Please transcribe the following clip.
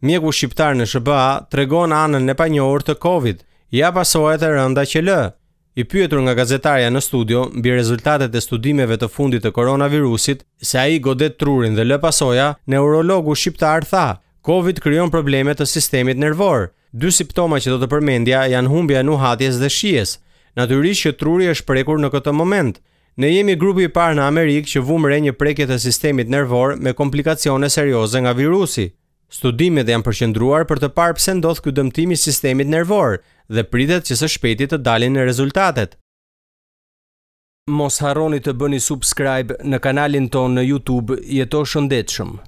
mjeku shqiptar në SBA tregon anën e panjohur të Covid. Ja pasohet e rënda që lë. I pyetur nga gazetarja në studio mbi rezultatet e studimeve të fundit të koronavirusit, se ai godet trurin dhe lë pasoja, neurologu shqiptar tha: "Covid krijon probleme të sistemit nervor. Dy simptoma që do të përmendja janë humbja e nuhatjes dhe shijes. Natyrisht që truri është prekur në këtë moment. Ne jemi grupi i parë në Amerikë që vumë re një prekje të sistemit nervor me komplikacione serioze nga virusi." Studimet janë përqendruar për të parë pse ndodh ky dëmtim i sistemit nervor dhe pritet që së shpejti të dalin në rezultatet. Mos harroni të bëni subscribe në kanalin tonë në YouTube, jeto shëndetshëm.